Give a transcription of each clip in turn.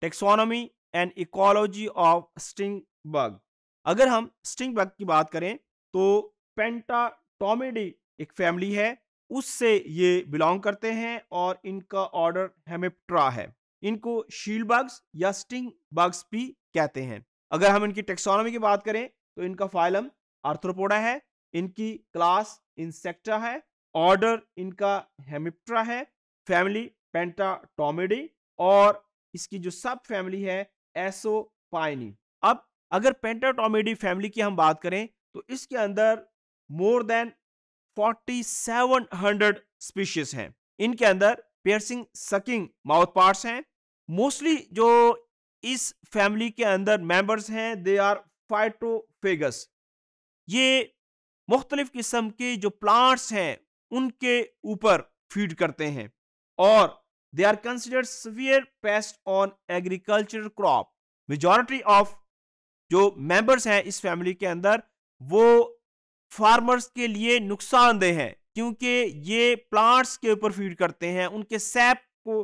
Taxonomy and ecology of stink bug अगर हम sting bug की बात करें तो पेंटाटोमेडी एक फैमिली है उससे ये बिलोंग करते हैं और इनका ऑर्डर हेमिप्ट्रा है इनको शील बग्स या स्टिंग बग्स भी कहते हैं अगर हम इनकी टेक्सोनॉमी की बात करें तो इनका फाइलम आर्थ्रोपोडा है इनकी क्लास इंसेक्टा है ऑर्डर इनका हेमिप्ट्रा है फैमिली पेंटाटोमेडी और इसकी जो सब फैमिली है एसो पाइनी अब अगर पेंटाटोमेडी फैमिली की हम बात करें तो इसके अंदर मोर देन 4700 स्पीशीज हैं इनके अंदर पियर्सिंग सकिंग माउथ पार्ट्स हैं मोस्टली जो इस फैमिली के अंदर मेंबर्स हैं दे आर फाइटोफेगस ये मुख्तलिफ किस्म के जो प्लांट्स हैं उनके ऊपर फीड करते हैं और They are considered severe pest on agricultural crop. Majority of जो मेंबर्स हैं इस फैमिली के अंदर वो फार्मर्स के लिए नुकसानदेह हैं क्योंकि ये प्लांट्स के ऊपर फीड करते हैं उनके सैप को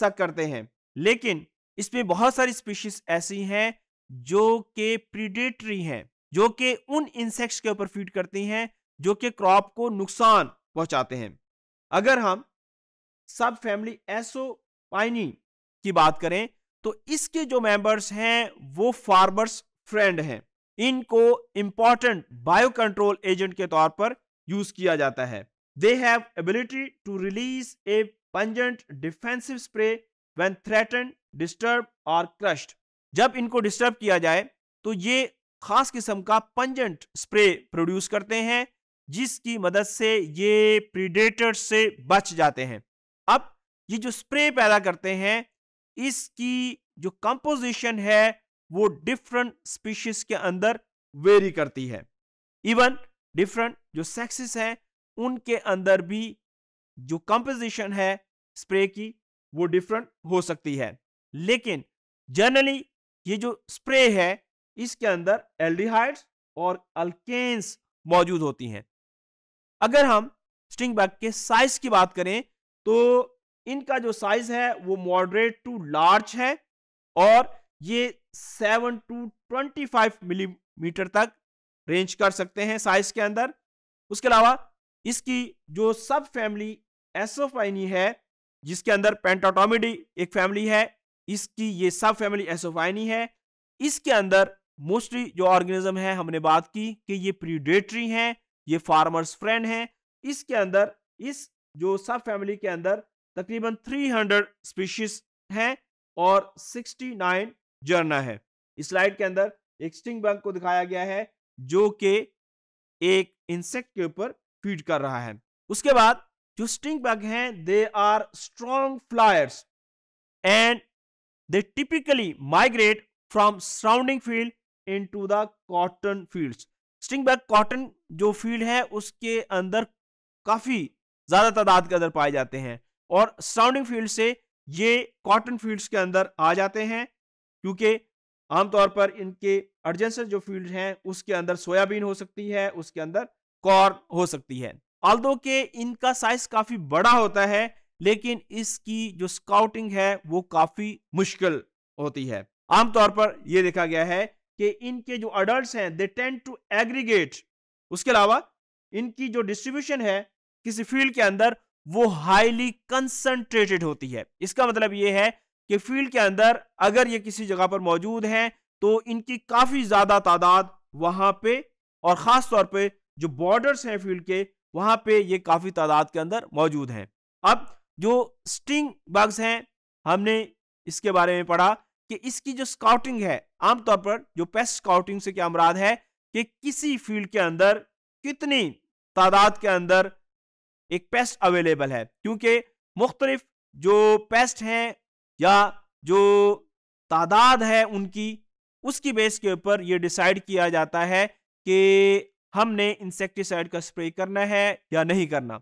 सक करते हैं लेकिन इसमें बहुत सारी स्पीशीज ऐसी हैं जो के प्रीडेटरी हैं जो के उन इंसेक्ट्स के ऊपर फीड करती हैं जो के क्रॉप को नुकसान पहुंचाते हैं अगर हम सब फैमिली पाइनी की बात करें तो इसके जो मेंबर्स हैं वो फार्मर्स फ्रेंड हैं इनको इंपॉर्टेंट बायो कंट्रोल एजेंट के तौर पर यूज किया जाता है they have ability to release a pungent defensive spray when threaten disturb और क्रश्ड जब इनको डिस्टर्ब किया जाए तो ये खास किस्म का पंजेंट स्प्रे प्रोड्यूस करते हैं जिसकी मदद से ये प्रीडेटर्स से बच जाते हैं अब ये जो स्प्रे पैदा करते हैं इसकी जो कंपोजिशन है वो डिफरेंट स्पीशीज के अंदर वेरी करती है इवन डिफरेंट जो सेक्सेस हैं उनके अंदर भी जो कंपोजिशन है स्प्रे की वो डिफरेंट हो सकती है लेकिन जनरली ये जो स्प्रे है इसके अंदर एल्डिहाइड्स और अल्केन्स मौजूद होती हैं अगर हम स्टिंग बैग के साइज की बात करें तो इनका जो साइज है वो मॉडरेट टू लार्ज है और ये seven to twenty five millimetre तक रेंज कर सकते हैं साइज के अंदर उसके अलावा इसकी जो सब फैमिली एसोफाइनी है जिसके अंदर पेंटाटोमिडी एक फैमिली है इसकी ये सब फैमिली एसोफाइनी है इसके अंदर मोस्टली जो ऑर्गेनिज्म है हमने बात की कि ये प्रीडेटरी हैं ये फार्मर्स फ्रेंड हैं इसके अंदर इस जो सब फैमिली के अंदर तकरीबन 300 स्पीशीज हैं और 69 जर्ना है स्लाइड के अंदर एक स्टिंग बग को दिखाया गया है जो कि एक इंसेक्ट के ऊपर फीड कर रहा है उसके बाद जो स्टिंग बग हैं they are strong flyers and they typically migrate from surrounding field in to the cotton field stink bug cotton जो फील्ड है उसके अंदर काफ़ी ज़्यादा तादाद के अंदर पाए जाते हैं और सराउंडिंग फील्ड से ये कॉटन फील्ड्स के अंदर आ जाते हैं क्योंकि आमतौर पर इनके अर्जेंसर जो फील्ड हैं उसके अंदर सोयाबीन हो सकती है उसके अंदर कॉर्न हो सकती है आल्दो के इनका साइज काफ़ी बड़ा होता है लेकिन इसकी जो स्काउटिंग है वो काफ़ी मुश्किल होती है आमतौर पर यह देखा गया है कि इनके जो अडल्ट हैं दे टेंट टू एग्रीगेट उसके अलावा इनकी जो डिस्ट्रीब्यूशन है किसी फील्ड के अंदर वो हाईली कंसंट्रेटेड होती है इसका मतलब ये है कि फील्ड के अंदर अगर ये किसी जगह पर मौजूद हैं तो इनकी काफ़ी ज़्यादा तादाद वहां पे और ख़ास तौर पे जो बॉर्डर्स हैं फील्ड के वहां पे ये काफ़ी तादाद के अंदर मौजूद हैं अब जो स्टिंग बग्स हैं हमने इसके बारे में पढ़ा कि इसकी जो स्काउटिंग है आमतौर पर जो पेस्ट स्काउटिंग से क्या अमराद है कि किसी फील्ड के अंदर कितनी तादाद के अंदर एक पेस्ट अवेलेबल है क्योंकि मुख्तलिफ जो पेस्ट हैं या जो तादाद है उनकी उसकी बेस के ऊपर ये डिसाइड किया जाता है कि हमने इंसेक्टिसाइड का स्प्रे करना है या नहीं करना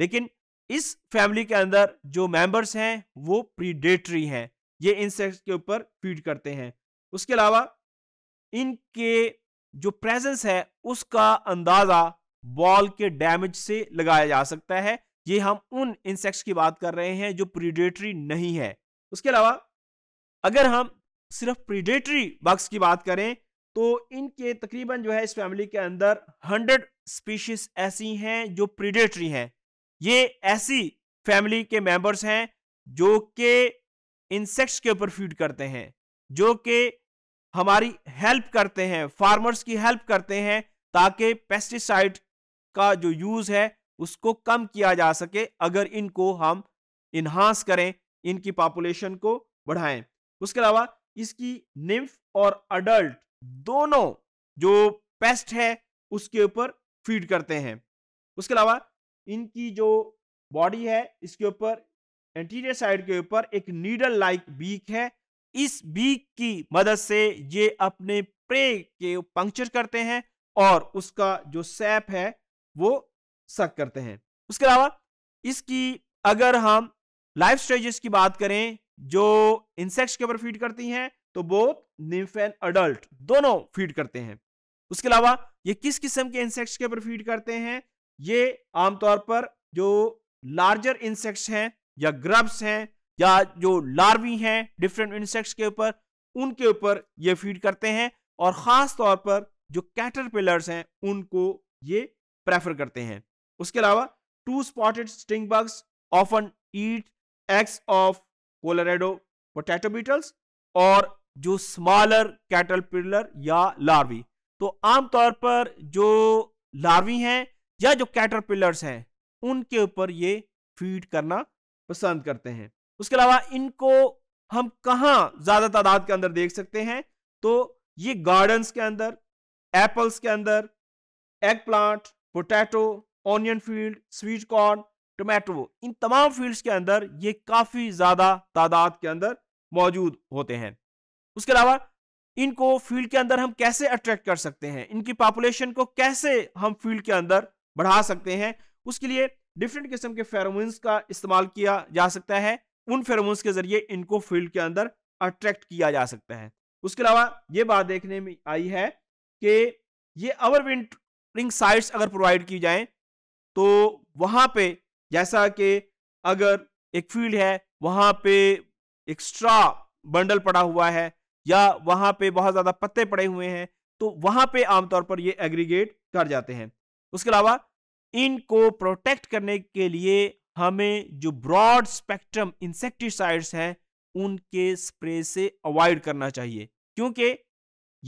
लेकिन इस फैमिली के अंदर जो मेंबर्स हैं वो प्रीडेटरी हैं ये इंसेक्ट्स के ऊपर फीड करते हैं उसके अलावा इनके जो प्रेजेंस है उसका अंदाज़ा बॉल के डैमेज से लगाया जा सकता है ये हम उन इंसेक्ट्स की बात कर रहे हैं जो प्रीडेटरी नहीं है उसके अलावा अगर हम सिर्फ प्रीडेटरी बग्स की बात करें तो इनके तकरीबन जो है इस फैमिली के अंदर हंड्रेड स्पीशीज ऐसी हैं जो प्रीडेटरी हैं ये ऐसी फैमिली के मेंबर्स हैं जो के इंसेक्ट्स के ऊपर फीड करते हैं जो कि हमारी हेल्प करते हैं फार्मर्स की हेल्प करते हैं ताकि पेस्टिसाइड का जो यूज़ है उसको कम किया जा सके अगर इनको हम इन्हांस करें इनकी पॉपुलेशन को बढ़ाएं उसके अलावा इसकी निम्फ और अडल्ट दोनों जो पेस्ट है उसके ऊपर फीड करते हैं उसके अलावा इनकी जो बॉडी है इसके ऊपर एंटीरियर साइड के ऊपर एक नीडल लाइक बीक है इस बीक की मदद से ये अपने प्रे के पंक्चर करते हैं और उसका जो सैप है वो शक करते हैं उसके अलावा इसकी अगर हम लाइफ स्टेजेस की बात करें जो इंसेक्ट्स के ऊपर फीड करती हैं तो बोथ निम्फ एंड अडल्ट दोनों फीड करते हैं उसके अलावा ये किस किस्म के इंसेक्ट्स के ऊपर फीड करते हैं ये आमतौर पर जो लार्जर इंसेक्ट्स हैं या ग्रब्स हैं या जो लार्वी हैं डिफरेंट इंसेक्ट्स के ऊपर उनके ऊपर ये फीड करते हैं और ख़ास तौर पर जो कैटरपिलर्स हैं उनको ये प्रेफर करते हैं उसके अलावा two spotted stink bugs often eat eggs of Colorado potato beetles और जो स्मॉलर कैटल पिलर या लार्वी तो आमतौर पर जो लार्वी हैं या जो कैटर पिलर्स हैं उनके ऊपर ये फीड करना पसंद करते हैं उसके अलावा इनको हम कहाँ ज़्यादा तादाद के अंदर देख सकते हैं तो ये गार्डन्स के अंदर एप्पल्स के अंदर eggplant potato onion field sweet corn tomato इन तमाम फील्ड्स के अंदर ये काफ़ी ज़्यादा तादाद के अंदर मौजूद होते हैं उसके अलावा इनको फील्ड के अंदर हम कैसे अट्रैक्ट कर सकते हैं इनकी पॉपुलेशन को कैसे हम फील्ड के अंदर बढ़ा सकते हैं उसके लिए डिफरेंट किस्म के फेरोमोन्स का इस्तेमाल किया जा सकता है उन फेरोमोन्स के जरिए इनको फील्ड के अंदर अट्रैक्ट किया जा सकता है उसके अलावा ये बात देखने में आई है कि ये अवर रिंग साइट्स अगर प्रोवाइड की जाएं तो वहाँ पे जैसा कि अगर एक फील्ड है वहाँ पे एक्स्ट्रा बंडल पड़ा हुआ है या वहाँ पे बहुत ज़्यादा पत्ते पड़े हुए हैं तो वहाँ पे आमतौर पर ये एग्रीगेट कर जाते हैं उसके अलावा इनको प्रोटेक्ट करने के लिए हमें जो ब्रॉड स्पेक्ट्रम इंसेक्टिसाइड्स हैं उनके स्प्रे से अवॉइड करना चाहिए क्योंकि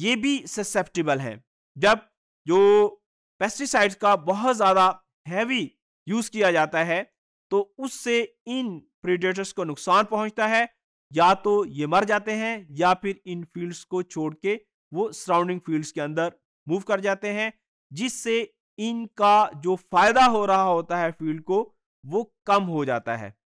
ये भी ससेप्टिबल हैं जब जो पेस्टिसाइड्स का बहुत ज़्यादा हैवी यूज़ किया जाता है तो उससे इन प्रीडेटर्स को नुकसान पहुंचता है या तो ये मर जाते हैं या फिर इन फील्ड्स को छोड़ के वो सराउंडिंग फील्ड्स के अंदर मूव कर जाते हैं जिससे इनका जो फायदा हो रहा होता है फील्ड को वो कम हो जाता है